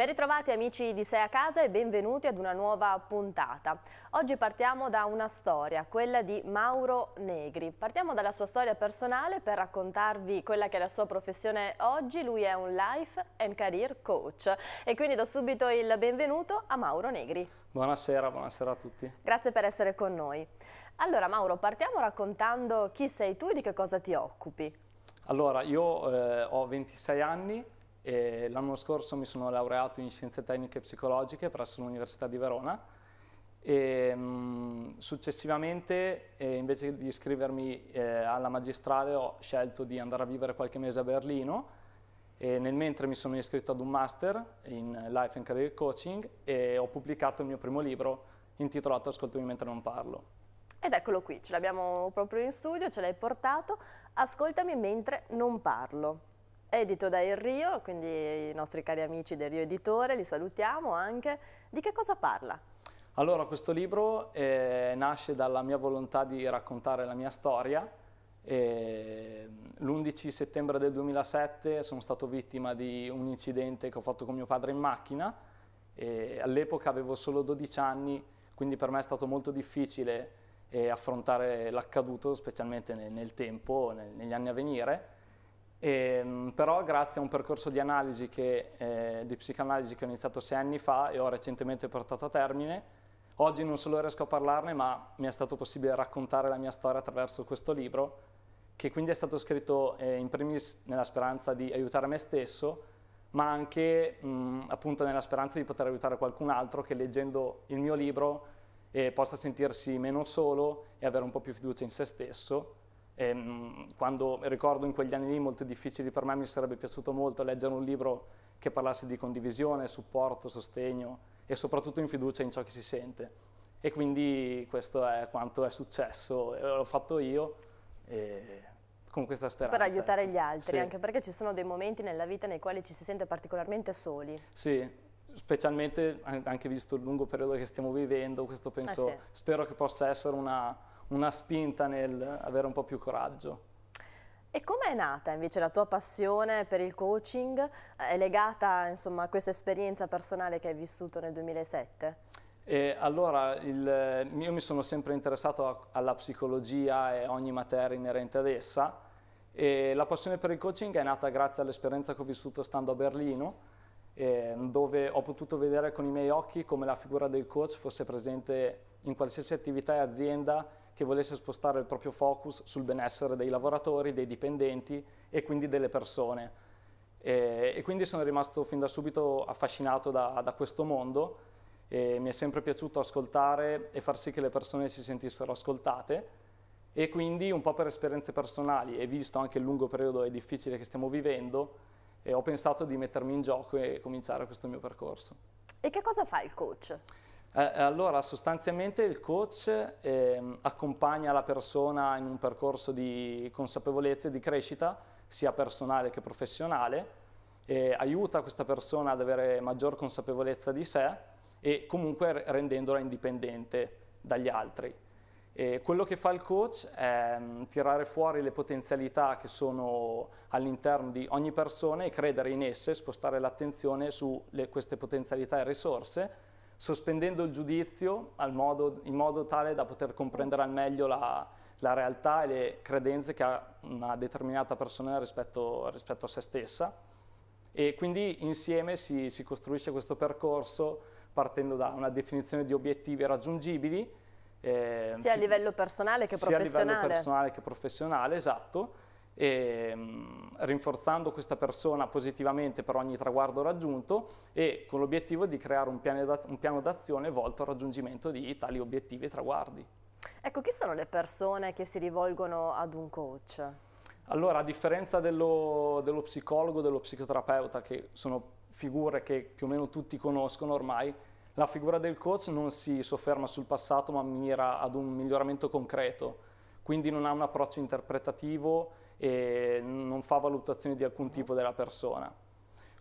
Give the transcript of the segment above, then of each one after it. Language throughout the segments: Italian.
Ben ritrovati amici di Sei a Casa e benvenuti ad una nuova puntata. Oggi partiamo da una storia, quella di Mauro Negri. Partiamo dalla sua storia personale per raccontarvi quella che è la sua professione oggi. Lui è un life and career coach e quindi do subito il benvenuto a Mauro Negri. Buonasera, buonasera a tutti. Grazie per essere con noi. Allora Mauro, partiamo raccontando chi sei tu e di che cosa ti occupi. Allora, io eh, ho 26 anni, l'anno scorso mi sono laureato in scienze tecniche e psicologiche presso l'Università di Verona e mh, successivamente eh, invece di iscrivermi eh, alla magistrale ho scelto di andare a vivere qualche mese a Berlino e nel mentre mi sono iscritto ad un master in Life and Career Coaching e ho pubblicato il mio primo libro intitolato Ascoltami mentre non parlo. Ed eccolo qui, ce l'abbiamo proprio in studio, ce l'hai portato, Ascoltami mentre non parlo edito da Il Rio, quindi i nostri cari amici del Rio Editore, li salutiamo anche. Di che cosa parla? Allora, questo libro eh, nasce dalla mia volontà di raccontare la mia storia. Mm, L'11 settembre del 2007 sono stato vittima di un incidente che ho fatto con mio padre in macchina. All'epoca avevo solo 12 anni, quindi per me è stato molto difficile eh, affrontare l'accaduto, specialmente nel, tempo, negli anni a venire e, ehm, però grazie a un percorso di analisi che, eh, di psicanalisi che ho iniziato sei anni fa e ho recentemente portato a termine, oggi non solo riesco a parlarne ma mi è stato possibile raccontare la mia storia attraverso questo libro che quindi è stato scritto eh, in primis nella speranza di aiutare me stesso ma anche mh, appunto nella speranza di poter aiutare qualcun altro che leggendo il mio libro eh, possa sentirsi meno solo e avere un po' più fiducia in se stesso e, ehm, quando ricordo in quegli anni lì molto difficili per me, mi sarebbe piaciuto molto leggere un libro che parlasse di condivisione, supporto, sostegno e soprattutto in fiducia in ciò che si sente. E quindi questo è quanto è successo, l'ho fatto io e con questa speranza. Per aiutare gli altri, sì. anche perché ci sono dei momenti nella vita nei quali ci si sente particolarmente soli. Sì, specialmente anche visto il lungo periodo che stiamo vivendo, questo penso, eh sì. spero che possa essere una, una spinta nel avere un po' più coraggio. E come è nata invece la tua passione per il coaching? È legata insomma, a questa esperienza personale che hai vissuto nel 2007? E allora, il, io mi sono sempre interessato a, alla psicologia e ogni materia inerente ad essa e la passione per il coaching è nata grazie all'esperienza che ho vissuto stando a Berlino eh, dove ho potuto vedere con i miei occhi come la figura del coach fosse presente in qualsiasi attività e azienda che volesse spostare il proprio focus sul benessere dei lavoratori, dei dipendenti e quindi delle persone. E, e quindi sono rimasto fin da subito affascinato da, da questo mondo e mi è sempre piaciuto ascoltare e far sì che le persone si sentissero ascoltate e quindi un po' per esperienze personali e visto anche il lungo periodo e difficile che stiamo vivendo, eh, ho pensato di mettermi in gioco e cominciare questo mio percorso. E che cosa fa il coach? Eh, eh, allora, sostanzialmente il coach eh, accompagna la persona in un percorso di consapevolezza e di crescita, sia personale che professionale, eh, aiuta questa persona ad avere maggior consapevolezza di sé e comunque rendendola indipendente dagli altri. E quello che fa il coach è mm, tirare fuori le potenzialità che sono all'interno di ogni persona e credere in esse, spostare l'attenzione su le, queste potenzialità e risorse sospendendo il giudizio modo, in modo tale da poter comprendere al meglio la, la, realtà e le credenze che ha una determinata persona rispetto, rispetto a se stessa. E quindi insieme si, si costruisce questo percorso partendo da una definizione di obiettivi raggiungibili. Eh, sia a livello personale che professionale. Sia a livello personale che professionale, esatto e, ehm, rinforzando questa persona positivamente per ogni traguardo raggiunto e con l'obiettivo di creare un piano d'azione volto al raggiungimento di tali obiettivi e traguardi. Ecco, chi sono le persone che si rivolgono ad un coach? Allora, a differenza dello, dello psicologo, dello psicoterapeuta, che sono figure che più o meno tutti conoscono ormai, la figura del coach non si sofferma sul passato ma mira ad un miglioramento concreto, quindi non ha un approccio interpretativo e non fa valutazioni di alcun tipo della persona.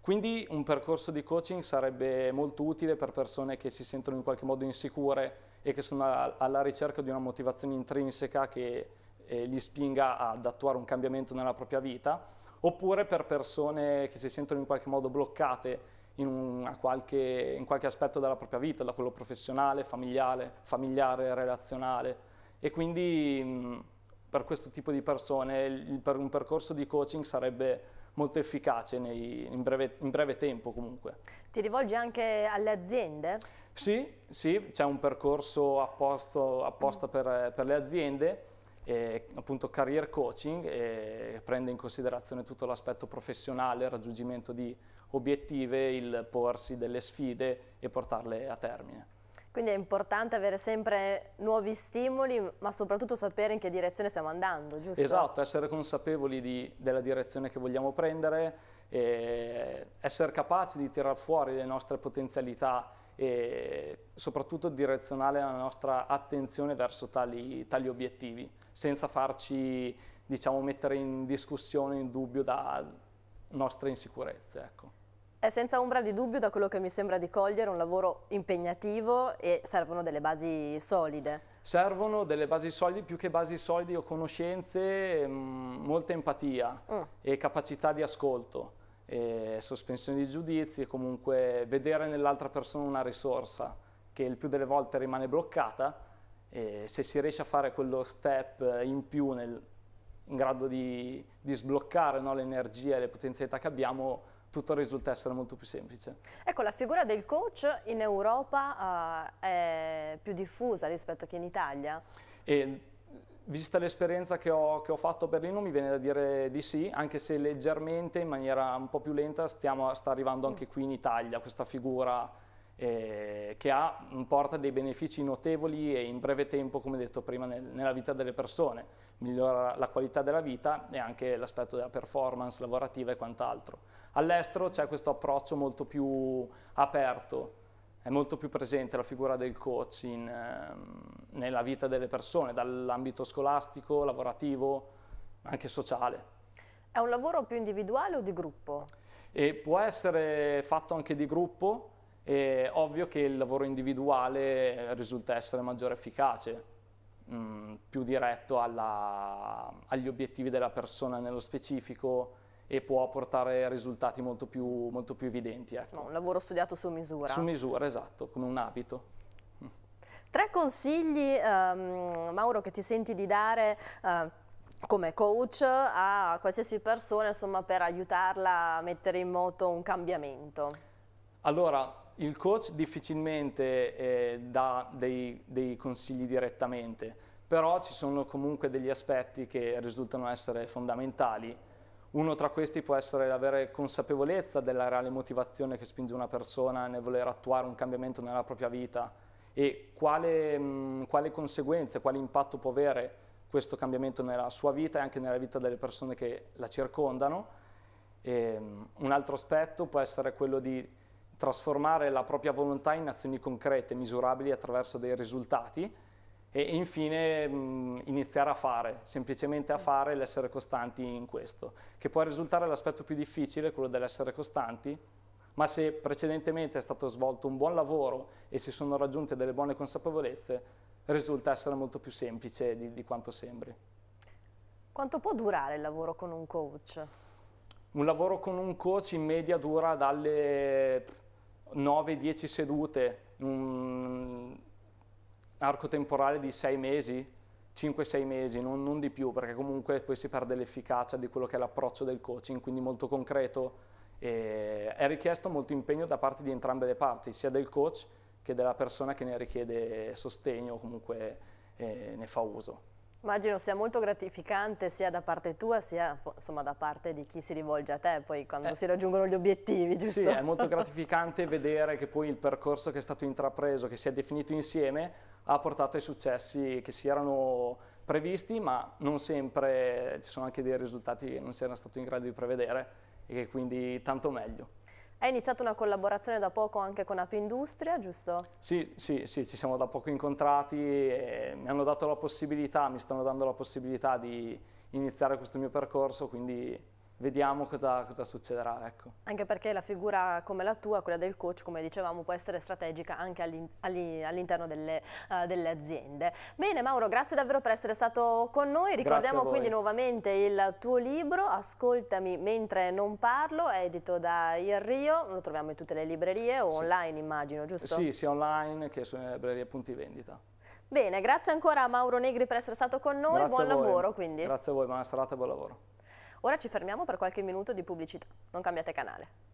Quindi un percorso di coaching sarebbe molto utile per persone che si sentono in qualche modo insicure e che sono alla ricerca di una motivazione intrinseca che eh, li spinga ad attuare un cambiamento nella propria vita, oppure per persone che si sentono in qualche modo bloccate in qualche, in, qualche, aspetto della propria vita, da quello professionale, familiare, familiare relazionale. E quindi mm, per questo tipo di persone per un percorso di coaching sarebbe molto efficace nei, in, breve, in, breve, tempo comunque. Ti rivolgi anche alle aziende? Sì, sì c'è un percorso apposto, apposta per, per, le aziende, eh, appunto career coaching, eh, prende in considerazione tutto l'aspetto professionale, il raggiungimento di obiettivi, il porsi delle sfide e portarle a termine. Quindi è importante avere sempre nuovi stimoli, ma soprattutto sapere in che direzione stiamo andando, giusto? Esatto, essere consapevoli di, della direzione che vogliamo prendere, essere capaci di tirar fuori le nostre potenzialità e soprattutto direzionare la nostra attenzione verso tali, tali obiettivi, senza farci diciamo, mettere in discussione, in dubbio da nostre insicurezze. Ecco. È senza ombra di dubbio, da quello che mi sembra di cogliere, un lavoro impegnativo e servono delle basi solide. Servono delle basi solide, più che basi solide o conoscenze, mh, mm, molta empatia mm. e capacità di ascolto, sospensione di giudizi e comunque vedere nell'altra persona una risorsa che il più delle volte rimane bloccata e se si riesce a fare quello step in più nel, in grado di, di sbloccare no, l'energia e le potenzialità che abbiamo tutto risulta essere molto più semplice. Ecco, la figura del coach in Europa uh, è più diffusa rispetto che in Italia? E, vista l'esperienza che, che ho, fatto a Berlino mi viene da dire di sì, anche se leggermente, in maniera un po' più lenta, stiamo, sta arrivando anche qui in Italia questa figura eh, che ha, porta dei benefici notevoli e in breve tempo, come detto prima, nel, nella vita delle persone. Migliora la qualità della vita e anche l'aspetto della performance lavorativa e quant'altro. All'estero c'è questo approccio molto più aperto, è molto più presente la figura del coach in, eh, nella vita delle persone, dall'ambito scolastico, lavorativo, anche sociale. È un lavoro più individuale o di gruppo? E può essere fatto anche di gruppo, è ovvio che il lavoro individuale eh, risulta essere maggiore efficace, mh, mm, più diretto alla, agli obiettivi della persona nello specifico e può portare risultati molto più, molto più evidenti. Ecco. Insomma, un lavoro studiato su misura. Su misura, esatto, come un abito. Tre consigli, um, Mauro, che ti senti di dare uh, come coach a qualsiasi persona insomma, per aiutarla a mettere in moto un cambiamento? Allora, il coach difficilmente eh, dà dei, dei consigli direttamente, però ci sono comunque degli aspetti che risultano essere fondamentali uno tra questi può essere l'avere consapevolezza della reale motivazione che spinge una persona nel voler attuare un cambiamento nella propria vita e quale, mh, mm, quale conseguenze, quale impatto può avere questo cambiamento nella sua vita e anche nella vita delle persone che la circondano. E, ehm, mh, un altro aspetto può essere quello di trasformare la propria volontà in azioni concrete, misurabili attraverso dei risultati e, e infine mh, iniziare a fare, semplicemente a fare e l'essere costanti in questo, che può risultare l'aspetto più difficile, quello dell'essere costanti, ma se precedentemente è stato svolto un buon lavoro e si sono raggiunte delle buone consapevolezze, risulta essere molto più semplice di, di quanto sembri. Quanto può durare il lavoro con un coach? Un lavoro con un coach in media dura dalle 9-10 sedute in un arco temporale di 6 mesi, 5-6 mesi, non, non, di più, perché comunque poi si perde l'efficacia di quello che è l'approccio del coaching, quindi molto concreto. E è richiesto molto impegno da parte di entrambe le parti, sia del coach che della persona che ne richiede sostegno o comunque eh, ne fa uso. Immagino sia molto gratificante sia da parte tua sia boh, insomma, da parte di chi si rivolge a te poi quando eh, si raggiungono gli obiettivi, giusto? Sì, è molto gratificante vedere che poi il percorso che è stato intrapreso, che si è definito insieme, ha portato ai successi che si erano previsti, ma non sempre ci sono anche dei risultati che non si era stato in grado di prevedere e che quindi tanto meglio. È iniziata una collaborazione da poco anche con Api Industria, giusto? Sì, sì, sì, ci siamo da poco incontrati e mi hanno dato la possibilità, mi stanno dando la possibilità di iniziare questo mio percorso, quindi vediamo cosa, cosa succederà. Ecco. Anche perché la figura come la tua, quella del coach, come dicevamo, può essere strategica anche all'interno delle, uh, delle, aziende. Bene Mauro, grazie davvero per essere stato con noi, ricordiamo quindi nuovamente il tuo libro, Ascoltami mentre non parlo, edito da Il Rio, lo troviamo in tutte le librerie o sì. online immagino, giusto? Sì, sia online che sulle librerie punti vendita. Bene, grazie ancora a Mauro Negri per essere stato con noi, grazie buon lavoro quindi. Grazie a voi, buona serata e buon lavoro. Ora ci fermiamo per qualche minuto di pubblicità. Non cambiate canale.